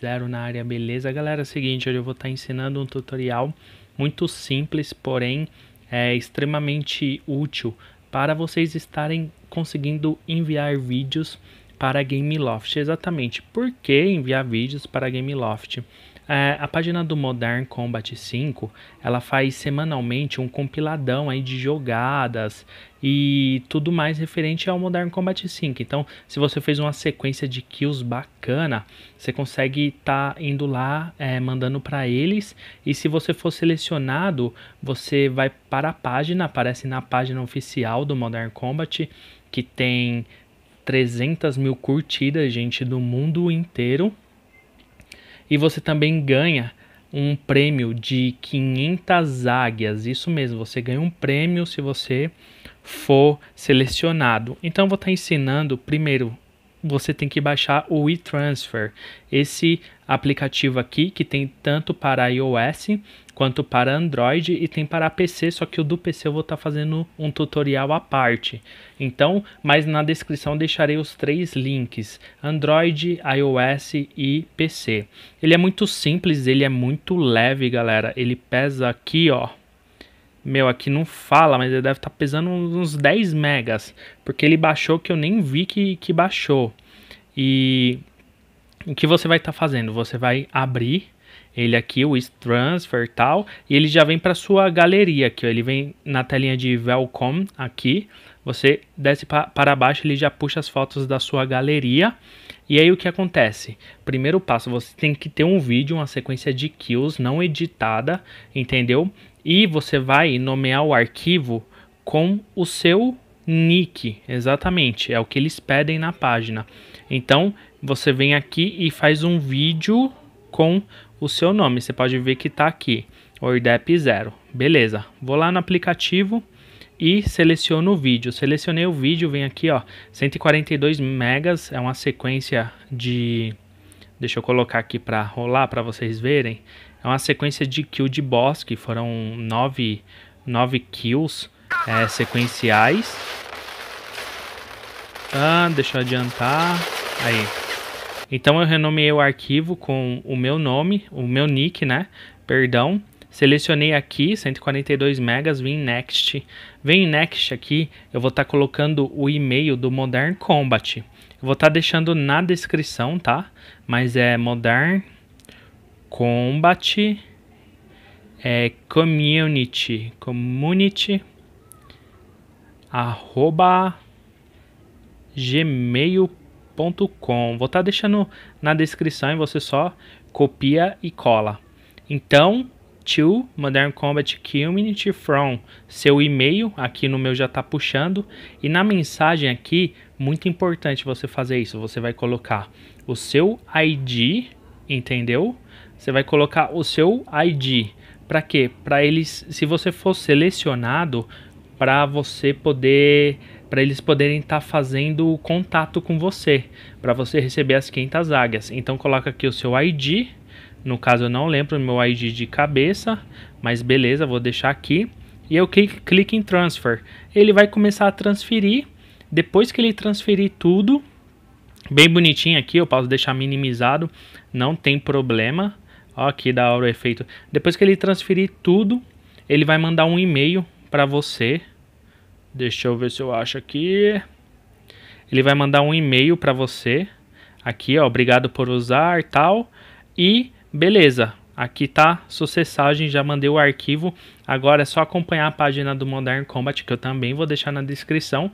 zero na área, beleza? Galera, é seguinte, hoje eu vou estar tá ensinando um tutorial muito simples, porém é, extremamente útil para vocês estarem conseguindo enviar vídeos para Gameloft. Exatamente, por que enviar vídeos para Gameloft? É, a página do Modern Combat 5, ela faz semanalmente um compiladão aí de jogadas e tudo mais referente ao Modern Combat 5. Então, se você fez uma sequência de kills bacana, você consegue estar tá indo lá é, mandando para eles. E se você for selecionado, você vai para a página, aparece na página oficial do Modern Combat, que tem 300 mil curtidas, gente, do mundo inteiro. E você também ganha um prêmio de 500 águias. Isso mesmo, você ganha um prêmio se você for selecionado. Então, vou estar ensinando primeiro você tem que baixar o e esse aplicativo aqui que tem tanto para iOS quanto para Android e tem para PC, só que o do PC eu vou estar tá fazendo um tutorial à parte. Então, mas na descrição deixarei os três links: Android, iOS e PC. Ele é muito simples, ele é muito leve, galera. Ele pesa aqui, ó, meu, aqui não fala, mas ele deve estar tá pesando uns 10 megas. Porque ele baixou que eu nem vi que, que baixou. E o que você vai estar tá fazendo? Você vai abrir ele aqui, o transfer e tal, e ele já vem para sua galeria aqui, ó. ele vem na telinha de Welcome aqui, você desce para baixo, ele já puxa as fotos da sua galeria, e aí o que acontece? Primeiro passo, você tem que ter um vídeo, uma sequência de kills não editada, entendeu? e você vai nomear o arquivo com o seu nick, exatamente, é o que eles pedem na página. Então, você vem aqui e faz um vídeo com o seu nome. Você pode ver que está aqui, ORDEP 0. Beleza, vou lá no aplicativo e seleciono o vídeo. Selecionei o vídeo, vem aqui, ó, 142 megas, é uma sequência de... Deixa eu colocar aqui para rolar para vocês verem. É uma sequência de kill de boss, que foram nove, nove kills é, sequenciais. Ah, deixa eu adiantar. Aí. Então eu renomeei o arquivo com o meu nome, o meu nick, né? Perdão. Selecionei aqui 142 megas, vim next. Vem next aqui, eu vou estar tá colocando o e-mail do Modern Combat. Eu vou estar tá deixando na descrição, tá? Mas é Modern Combat, é, Community, Community, arroba gmail.com. Vou estar tá deixando na descrição e você só copia e cola. Então, to Modern Combat Community from seu e-mail, aqui no meu já está puxando, e na mensagem aqui, muito importante você fazer isso, você vai colocar o seu ID, entendeu? Você vai colocar o seu ID. Para quê? Para eles, se você for selecionado, para você poder, para eles poderem estar tá fazendo contato com você, para você receber as 500 águias. Então coloca aqui o seu ID. No caso eu não lembro o meu ID de cabeça, mas beleza, vou deixar aqui. E eu clico em transfer. Ele vai começar a transferir. Depois que ele transferir tudo, bem bonitinho aqui, eu posso deixar minimizado, não tem problema. Ó, que da hora o efeito. Depois que ele transferir tudo, ele vai mandar um e-mail para você. Deixa eu ver se eu acho aqui. Ele vai mandar um e-mail para você. Aqui, ó, obrigado por usar, e tal. E beleza, Aqui tá sucessagem, já mandei o arquivo. Agora é só acompanhar a página do Modern Combat, que eu também vou deixar na descrição.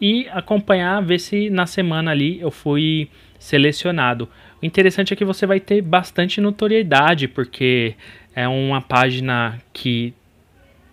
E acompanhar, ver se na semana ali eu fui selecionado. O interessante é que você vai ter bastante notoriedade, porque é uma página que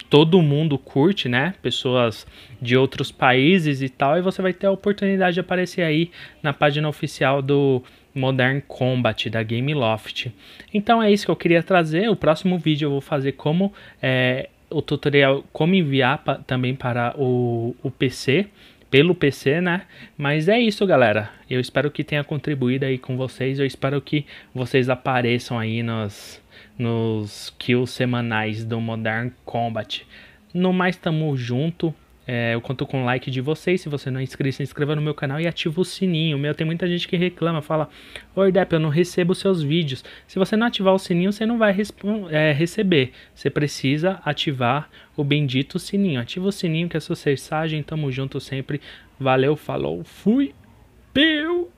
todo mundo curte, né? Pessoas de outros países e tal, e você vai ter a oportunidade de aparecer aí na página oficial do Modern Combat da Game Loft. Então é isso que eu queria trazer. O próximo vídeo eu vou fazer como é, o tutorial como enviar pa, também para o, o PC pelo PC, né? Mas é isso, galera. Eu espero que tenha contribuído aí com vocês. Eu espero que vocês apareçam aí nos, nos kills semanais do Modern Combat. No mais, tamo junto. É, eu conto com o like de vocês. Se você não é inscrito, se inscreva no meu canal e ativa o sininho. Meu, tem muita gente que reclama, fala: Oi, Depp, eu não recebo seus vídeos. Se você não ativar o sininho, você não vai é, receber. Você precisa ativar o bendito sininho. Ativa o sininho que é sua mensagem. Tamo junto sempre. Valeu, falou, fui. peu.